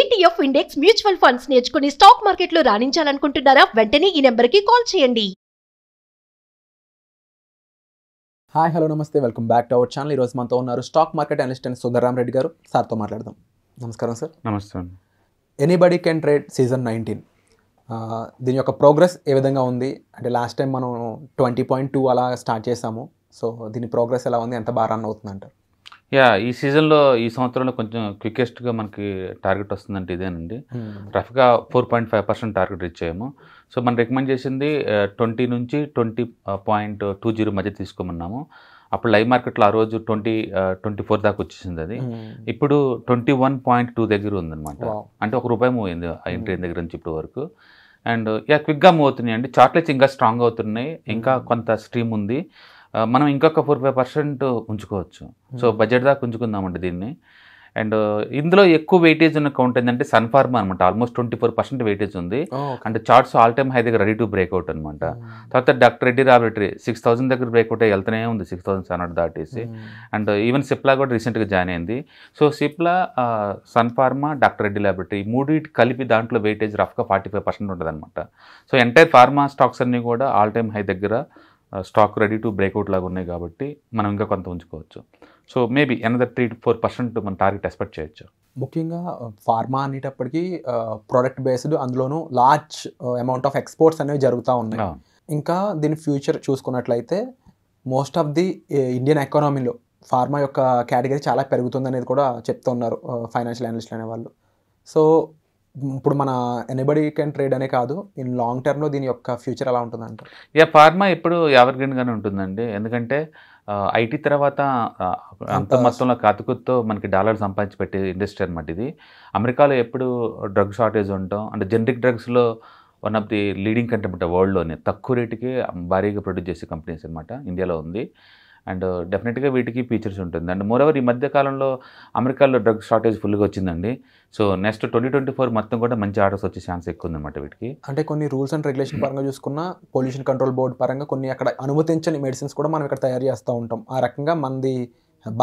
ETF index mutual funds నేర్చుకుని stock మార్కెట్లో రాణించాలనుకుంటున్నారా వెంటనే ఈ నెంబర్కి కాల్ చేయండి హాయ్ హలో నమస్తే welcome back to our channel ఈరోజు మనతో ఉన్నారు stock market analyst and Sundararam Reddy గారు సార్తో మాట్లాడదాం నమస్కారం సార్ నమస్తే anybody can trade season nineteen దీని యొక్క ప్రోగ్రెస్ ఏ విధంగా ఉంది అంటే లాస్ట్ టైం మనం ట్వంటీ పాయింట్ టూ అలా స్టార్ట్ చేసాము సో దీని ప్రోగ్రెస్ ఎలా ఉంది ఎంత బాగా రన్ అవుతుంది అంటారు యా ఈ సీజన్లో ఈ సంవత్సరంలో కొంచెం క్వికెస్ట్గా మనకి టార్గెట్ వస్తుందంటే ఇదేనండి hmm. రఫ్గా four point five percent target reach చేయము సో మనం రికమెండ్ చేసింది ట్వంటీ నుంచి ట్వంటీ పాయింట్ టూ జీరో మధ్య తీసుకోమన్నాము అప్పుడు లైవ్ మార్కెట్లో ఆ రోజు ట్వంటీ ట్వంటీ ఫోర్ దాకా వచ్చేసింది అది hmm. ఇప్పుడు ట్వంటీ వన్ పాయింట్ టూ దగ్గర ఉందన్నమాట అంటే ఒక రూపాయి మూవ్ అయింది ఇంట్రీ hmm. దగ్గర నుంచి ఇప్పుడు వరకు అండ్ యా క్విక్గా మూవ్ అవుతున్నాయి అండి చాక్లెట్స్ ఇంకా స్ట్రాంగ్ అవుతున్నాయి ఇంకా కొంత స్ట్రీమ్ ఉంది మనం ఇంకొక ఫోర్ ఫైవ్ పర్సెంట్ ఉంచుకోవచ్చు hmm. సో బడ్జెట్ దాకా ఉంచుకుందామండి దీన్ని అండ్ ఇందులో ఎక్కువ వెయిటేజ్ ఉన్న కౌంట్ ఏంటంటే సన్ఫార్మా అనమాట almost twenty four percent weightage ఉంది అంటే చార్ట్స్ ఆల్ టైమ్ హై దగ్గర రెడీ టు బ్రేక్అవుట్ అనమాట తర్వాత doctor Reddy laboratory six thousand దగ్గర బ్రేక్అవుట్ వెళ్తూనే ఉంది సిక్స్ థౌసండ్ సెవెన్ హండ్రెడ్ దాటేసి hmm. అండ్ ఈవెన్ సిప్లా కూడా రీసెంట్గా జాయిన్ అయింది so Cipla Sun Pharma doctor Reddy laboratory మూడింటి కలిపి దాంట్లో వెయిటేజ్ రఫ్గా ఫార్టీ ఫైవ్ పర్సెంట్ ఉంటుంది అనమాట సో ఎంటైర్ ఫార్మా స్టాక్స్ అన్నీ కూడా ఆల్ టైమ్ హై దగ్గర స్టాక్ రెడీ టు బ్రేక్అవుట్ లాగా ఉన్నాయి కాబట్టి మనం ఇంకా కొంత ఉంచుకోవచ్చు so maybe another three to four percent మన టార్గెట్ ఎక్స్పెక్ట్ చేయొచ్చు ముఖ్యంగా ఫార్మా అనేటప్పటికీ ప్రోడక్ట్ బేస్డ్ అందులోనూ లార్జ్ అమౌంట్ ఆఫ్ ఎక్స్పోర్ట్స్ అనేవి జరుగుతూ ఉన్నాయి ఇంకా దీని ఫ్యూచర్ చూసుకున్నట్లయితే మోస్ట్ ఆఫ్ ది ఇండియన్ ఎకానమీలో ఫార్మా యొక్క కేటగిరీ చాలా పెరుగుతుంది అనేది కూడా చెప్తున్నారు ఫైనాన్షియల్ అనలిస్ట్లు అనే వాళ్ళు సో ఇప్పుడు మన ఎనీబడి కెన్ ట్రేడ్ అనే కాదు ఇన్ లాంగ్ టర్మ్లో దీని యొక్క ఫ్యూచర్ ఎలా ఉంటుందంట ఇక ఫార్మా ఇప్పుడు ఎవర్ గ్రీన్గానే ఉంటుందండి ఎందుకంటే ఐటీ తర్వాత అంత మొత్తంలో కాతుకుతో మనకి డాలర్ సంపాదించి పెట్టే ఇండస్ట్రీ అనమాట ఇది అమెరికాలో ఎప్పుడు డ్రగ్ షార్టేజ్ ఉండటం అంటే జనరిక్ డ్రగ్స్లో one of the leading country అనమాట వరల్డ్లోనే తక్కువ రేటుకి భారీగా ప్రొడ్యూస్ చేసే కంపెనీస్ అనమాట ఇండియాలో ఉంది అండ్ డెఫినెట్గా వీటికి ఫీచర్స్ ఉంటుంది అండ్ మోరవర్ ఈ మధ్య కాలంలో అమెరికాలో డ్రగ్ షార్టేజ్ ఫుల్గా వచ్చిందండి so next twenty twenty four మొత్తం కూడా మంచి ఆర్డర్స్ వచ్చే ఛాన్స్ ఎక్కువ ఉందన్నమాట వీటికి అంటే కొన్ని రూల్స్ అండ్ రెగ్యులేషన్ పరంగా చూసుకున్న పొల్యూషన్ కంట్రోల్ బోర్డు పరంగా కొన్ని అక్కడ అనుమతించని మెడిసిన్స్ కూడా మనం ఇక్కడ తయారు చేస్తూ ఉంటాం ఆ రకంగా మనది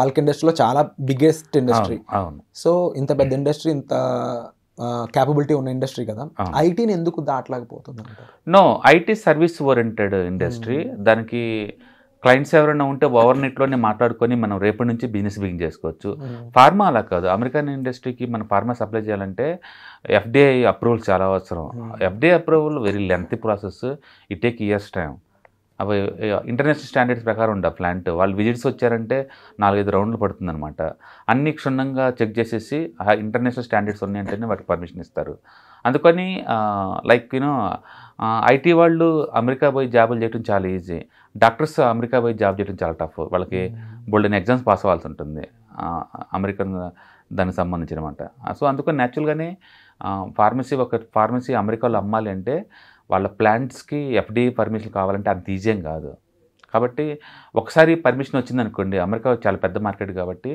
బల్క్ ఇండస్ట్రీలో చాలా బిగ్గెస్ట్ ఇండస్ట్రీ సో ఇంత పెద్ద ఇండస్ట్రీ ఇంత క్యాపబిలిటీ ఉన్న ఇండస్ట్రీ కదా ఐటీని ఎందుకు దాటలేకపోతుంది no IT service oriented industry దానికి క్లయింట్స్ ఎవరైనా ఉంటే ఓవర్ నెట్లోనే మాట్లాడుకొని మనం రేపటి నుంచి బిజినెస్ బిగిన్ చేసుకోవచ్చు ఫార్మా అలా కాదు అమెరికన్ ఇండస్ట్రీకి మన ఫార్మా సప్లై చేయాలంటే ఎఫ్డిఐ అప్రూవల్ చాలా అవసరం FDI approval very length process it take years time అవి ఇంటర్నేషనల్ స్టాండర్డ్స్ ప్రకారం ఉండ ప్లాంట్ వాళ్ళు విజిట్స్ వచ్చారంటే నాలుగైదు రౌండ్లు పడుతుందనమాట అన్ని క్షుణ్ణంగా చెక్ చేసేసి ఆ ఇంటర్నేషనల్ స్టాండర్డ్స్ ఉన్నాయంటేనే వాటికి పర్మిషన్ ఇస్తారు అందుకని లైక్ యూనో ఐటీ వాళ్ళు అమెరికా పోయి జాబులు చేయడం చాలా ఈజీ డాక్టర్స్ అమెరికా పోయి జాబ్ చేయడం చాలా టఫ్ వాళ్ళకి hmm. బోల్డెన్ ఎగ్జామ్స్ పాస్ అవ్వాల్సి ఉంటుంది అమెరికన్ దానికి సంబంధించిన అనమాట సో అందుకని న్యాచురల్గానే ఫార్మసీ ఒక ఫార్మసీ అమెరికాలో అమ్మాలి అంటే వాళ్ళ ప్లాంట్స్కి ఎఫ్డీ పర్మిషన్ కావాలంటే అంత ఈజీయం కాదు కాబట్టి ఒకసారి పర్మిషన్ వచ్చింది అనుకోండి అమెరికా చాలా పెద్ద మార్కెట్ కాబట్టి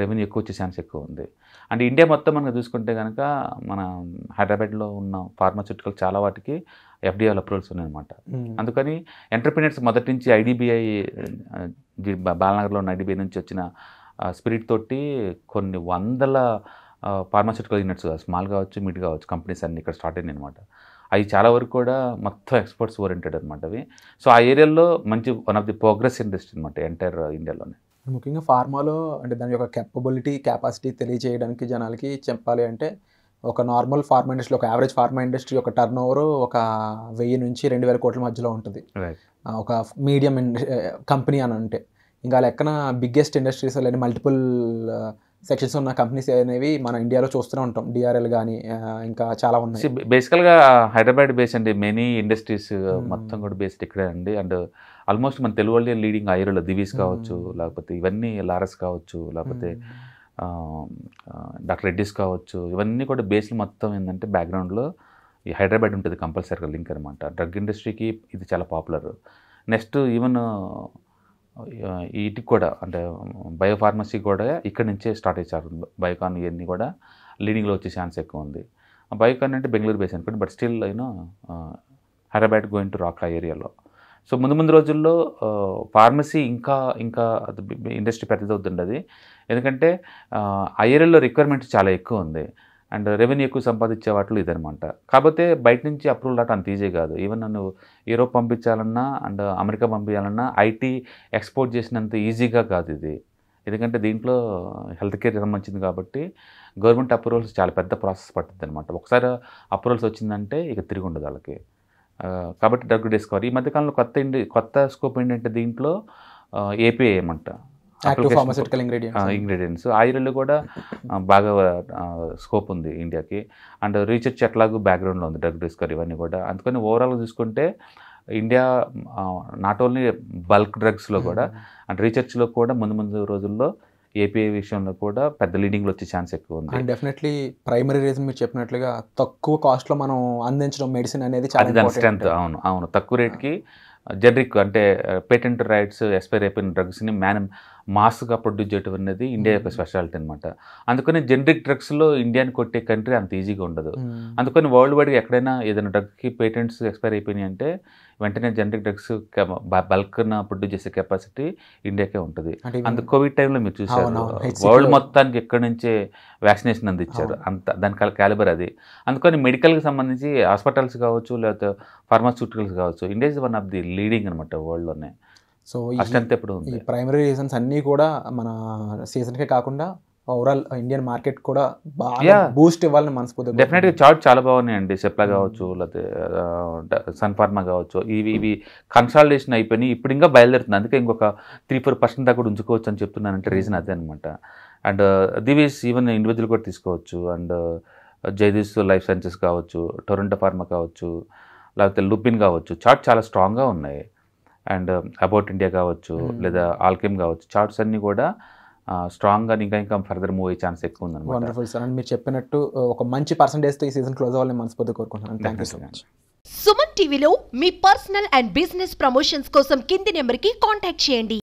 రెవెన్యూ ఎక్కువ వచ్చే ఛాన్స్ ఎక్కువ ఉంది అంటే ఇండియా మొత్తం మనం చూసుకుంటే కనుక మన హైదరాబాద్లో ఉన్న ఫార్మాసిటికల్ చాలా వాటికి ఎఫ్డిఆర్ అప్రూవల్స్ ఉన్నాయన్నమాట అందుకని ఎంటర్ప్రీనర్స్ మొదటి నుంచి ఐడిబిఐ బాలనగర్లో ఉన్న ఐడిబిఐ నుంచి వచ్చిన స్పిరిట్ తోటి కొన్ని వందల ఫార్మాసిటికల్ యూనిట్స్ స్మాల్ కావచ్చు మిడ్ కావచ్చు కంపెనీస్ అన్నీ ఇక్కడ స్టార్ట్ అయినాయి అనమాట అవి చాలా వరకు కూడా మొత్తం ఎక్స్పోర్ట్స్ ఓరియంటెడ్ అనమాట అవి సో ఆ ఏరియాలో మంచి one of the progress industry అనమాట ఎంటైర్ ఇండియాలోనే ముఖ్యంగా ఫార్మాలో అంటే దాని యొక్క కెపబిలిటీ కెపాసిటీ తెలియజేయడానికి జనాలకి చెప్పాలి అంటే ఒక నార్మల్ ఫార్మా ఇండస్ట్రీ ఒక యావరేజ్ ఫార్మా ఇండస్ట్రీ ఒక టర్న్ ఓవర్ ఒక వెయ్యి నుంచి రెండు వేల కోట్ల మధ్యలో ఉంటుంది ఒక మీడియం కంపెనీ eh, అని అంటే ఇంకా లెక్కన బిగ్గెస్ట్ ఇండస్ట్రీస్ లేని మల్టిపుల్ సెక్షన్స్ ఉన్న కంపెనీస్ అనేవి మన ఇండియాలో చూస్తూనే ఉంటాం డిఆర్ఎల్ కానీ ఇంకా చాలా ఉన్నాయి బేసికల్గా హైదరాబాద్ బేస్ అండి మెనీ ఇండస్ట్రీస్ hmm. మొత్తం కూడా బేస్డ్ ఇక్కడే అండి అండ్ ఆల్మోస్ట్ మన తెలుగు వాళ్ళే లీడింగ్ ఐరోలో దివీస్ కావచ్చు hmm. లేకపోతే ఇవన్నీ లారస్ కావచ్చు లేకపోతే hmm. డాక్టర్ రెడ్డిస్ కావచ్చు ఇవన్నీ కూడా బేస్లు మొత్తం ఏంటంటే బ్యాక్గ్రౌండ్లో ఈ హైదరాబాద్ ఉంటుంది కంపల్సరీగా లింక్ అనమాట డ్రగ్ ఇండస్ట్రీకి ఇది చాలా పాపులర్ నెక్స్ట్ ఈవెన్ వీటికి కూడా అంటే బయోఫార్మసీ కూడా ఇక్కడ నుంచే స్టార్ట్ చేశారు బయోకాన్ ఇవన్నీ కూడా లీడింగ్లో వచ్చే ఛాన్స్ ఎక్కువ ఉంది బయోకాన్ అంటే బెంగళూరు బేస్ అనుకోండి but still you know Hyderabad going to rock ఆ ఏరియాలో సో ముందు ముందు రోజుల్లో ఫార్మసీ ఇంకా ఇంకా ఇండస్ట్రీ అవుతుండదు ఎందుకంటే ఆ ఏరియాలో రిక్వైర్మెంట్ చాలా ఎక్కువ ఉంది అండ్ రెవెన్యూ ఎక్కువ సంపాదించే వాటిలో ఇదనమాట కాకపోతే బయట నుంచి అప్రూవల్ రావటం అంత ఈజీ కాదు ఈవెన్ నన్ను యూరోప్ పంపించాలన్నా అండ్ అమెరికా పంపించాలన్నా ఐటీ ఎక్స్పోర్ట్ చేసినంత ఈజీగా కాదు ఇది ఎందుకంటే దీంట్లో హెల్త్ కేర్ సంబంధించింది కాబట్టి గవర్నమెంట్ అప్రూవల్స్ చాలా పెద్ద ప్రాసెస్ పడుతుంది అనమాట ఒకసారి అప్రూవల్స్ వచ్చిందంటే ఇక తిరిగి ఉండదు వాళ్ళకి కాబట్టి డ్రగ్ డిస్కవరీ ఈ మధ్యకాలంలో కొత్త ఇండి కొత్త స్కోప్ ఏంటంటే దీంట్లో ఏపీఏ ఏమంట ఫార్మస్యూటికల్ ఇంగ్రీడియంట్స్ ఆయుర్వేదంలో కూడా బాగా స్కోప్ ఉంది ఇండియాకి అండ్ రీసెర్చ్ ఎట్లాగూ బ్యాక్గ్రౌండ్లో ఉంది డ్రగ్ డిస్కవరీ ఇవన్నీ కూడా అందుకని ఓవరాల్గా చూసుకుంటే ఇండియా నాట్ ఓన్లీ బల్క్ డ్రగ్స్లో కూడా అండ్ hmm. రీసెర్చ్లో కూడా ముందు ముందు రోజుల్లో ఏపీ విషయంలో కూడా పెద్ద లీడింగ్లో వచ్చే ఛాన్స్ ఎక్కువ ఉంది అండ్ డెఫినెట్లీ ప్రైమరీ రీజన్ మీరు చెప్పినట్లుగా తక్కువ కాస్ట్లో మనం అందించడం మెడిసిన్ అనేది చాలా స్ట్రెంత్ అవును అవును తక్కువ రేట్కి జెనరిక్ అంటే పేటెంట్ రైట్స్ ఎక్స్పైర్ అయిపోయిన డ్రగ్స్ని మ్యాన్ మాస్గా ప్రొడ్యూస్ చేయటం అనేది ఇండియా యొక్క స్పెషాలిటీ అనమాట అందుకని జనరిక్ డ్రగ్స్లో ఇండియాని కొట్టే కంట్రీ అంత ఈజీగా ఉండదు అందుకని వరల్డ్ వైడ్గా ఎక్కడైనా ఏదైనా డ్రగ్కి పేటెంట్స్ ఎక్స్పైర్ అయిపోయినాయి అంటే వెంటనే జనరిక్ డ్రగ్స్ బల్క్న ప్రొడ్యూస్ చేసే కెపాసిటీ ఇండియాకే ఉంటుంది అందుకు కోవిడ్ టైంలో మీరు చూసారు వరల్డ్ మొత్తానికి ఎక్కడి నుంచే వ్యాక్సినేషన్ అందించారు అంత దాని క్యాలిబర్ అది అందుకని మెడికల్కి సంబంధించి హాస్పిటల్స్ కావచ్చు లేకపోతే ఫార్మాస్యూటికల్స్ కావచ్చు India is one of the leading అనమాట వరల్డ్లోనే సో ఈ ప్రైమరీ రీజన్స్ అన్నీ కూడా మన సీజన్కే కాకుండా ఓవరాల్ ఇండియన్ మార్కెట్ కూడా బాగా బూస్ట్ ఇవ్వాలని మనసుకుంటుంది డెఫినెట్ గా చార్ట్ చాలా బాగున్నాయండి సెప్లా కావచ్చు లేకపోతే సన్ ఫార్మా కావచ్చు ఇవి ఇవి కన్సాలిడేషన్ అయిపోయినాయి ఇప్పుడు ఇంకా బయలుదేరుతుంది అందుకే ఇంకొక త్రీ ఫోర్ పర్సెంట్ దాకా కూడా ఉంచుకోవచ్చు అని చెప్తున్నానంటే రీజన్ అదే అనమాట అండ్ దివీస్ ఈవెన్ ఇండివిజువల్ కూడా తీసుకోవచ్చు అండ్ జయదీస్ లైఫ్ సైన్సెస్ కావచ్చు టొరంటో ఫార్మా కావచ్చు లేకపోతే లుబిన్ కావచ్చు చార్ట్ చాలా స్ట్రాంగ్గా ఉన్నాయి అండ్ అబౌట్ ఇండియా కావచ్చు hmm. లేదా ఆల్కెమ్ కావచ్చు చార్ట్స్ అన్ని కూడా గా ఇంకా ఇంకా ఫర్దర్ మూవ్ అయ్యే ఛాన్స్ ఎక్కువ ఉందండి వండర్ఫుల్ సార్ అండ్ మీరు చెప్పినట్టు ఒక మంచి తో ఈ సీజన్ క్లోజ్ అవ్వాలని మనస్ఫూర్తి కోరుకుంటున్నాను thank you so much Suman టీవీలో మీ పర్సనల్ అండ్ బిజినెస్ ప్రమోషన్స్ కోసం కింది నెంబర్కి కాంటాక్ట్ చేయండి